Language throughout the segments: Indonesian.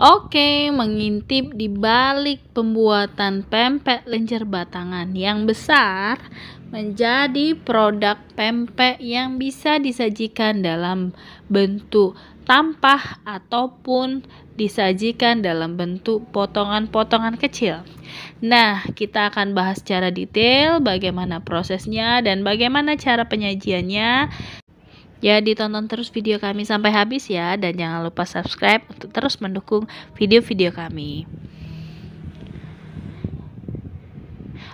Oke, mengintip di balik pembuatan pempek lencer batangan yang besar menjadi produk pempek yang bisa disajikan dalam bentuk tampah ataupun disajikan dalam bentuk potongan-potongan kecil. Nah, kita akan bahas secara detail bagaimana prosesnya dan bagaimana cara penyajiannya Ya, ditonton terus video kami sampai habis ya dan jangan lupa subscribe untuk terus mendukung video-video kami.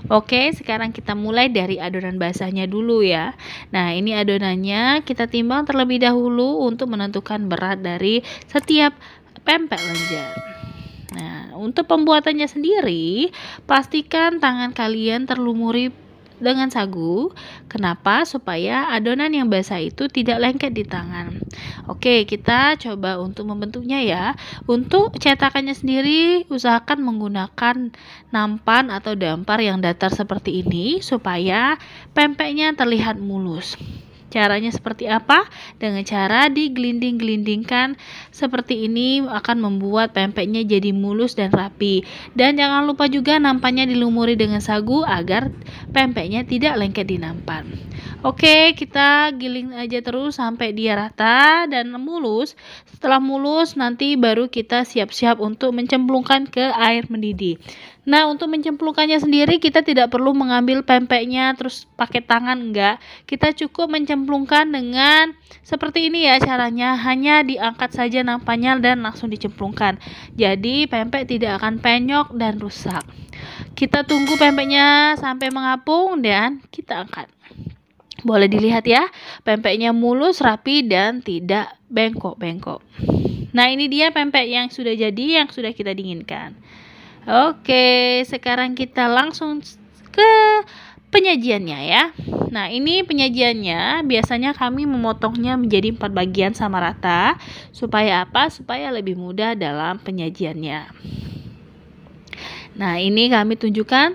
Oke, sekarang kita mulai dari adonan basahnya dulu ya. Nah, ini adonannya kita timbang terlebih dahulu untuk menentukan berat dari setiap pempek lenjer. Nah, untuk pembuatannya sendiri, pastikan tangan kalian terlumuri dengan sagu. Kenapa? Supaya adonan yang basah itu tidak lengket di tangan. Oke, kita coba untuk membentuknya ya. Untuk cetakannya sendiri usahakan menggunakan nampan atau dampar yang datar seperti ini supaya pempeknya terlihat mulus. Caranya seperti apa? Dengan cara digelinding-gelindingkan seperti ini akan membuat pempeknya jadi mulus dan rapi. Dan jangan lupa juga nampannya dilumuri dengan sagu agar pempeknya tidak lengket di nampan. Oke, kita giling aja terus sampai dia rata dan mulus. Setelah mulus nanti baru kita siap-siap untuk mencemplungkan ke air mendidih. Nah, untuk mencemplungkannya sendiri kita tidak perlu mengambil pempeknya terus pakai tangan enggak. Kita cukup mencemplungkan dicemplungkan dengan seperti ini ya caranya hanya diangkat saja nampaknya dan langsung dicemplungkan jadi pempek tidak akan penyok dan rusak kita tunggu pempeknya sampai mengapung dan kita angkat boleh dilihat ya pempeknya mulus rapi dan tidak bengkok-bengkok nah ini dia pempek yang sudah jadi yang sudah kita dinginkan oke sekarang kita langsung ke penyajiannya ya Nah, ini penyajiannya. Biasanya kami memotongnya menjadi empat bagian sama rata. Supaya apa? Supaya lebih mudah dalam penyajiannya. Nah, ini kami tunjukkan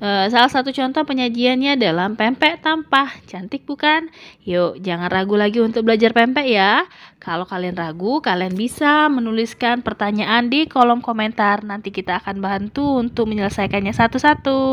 e, salah satu contoh penyajiannya dalam pempek tampah. Cantik bukan? Yuk, jangan ragu lagi untuk belajar pempek ya. Kalau kalian ragu, kalian bisa menuliskan pertanyaan di kolom komentar. Nanti kita akan bantu untuk menyelesaikannya satu-satu.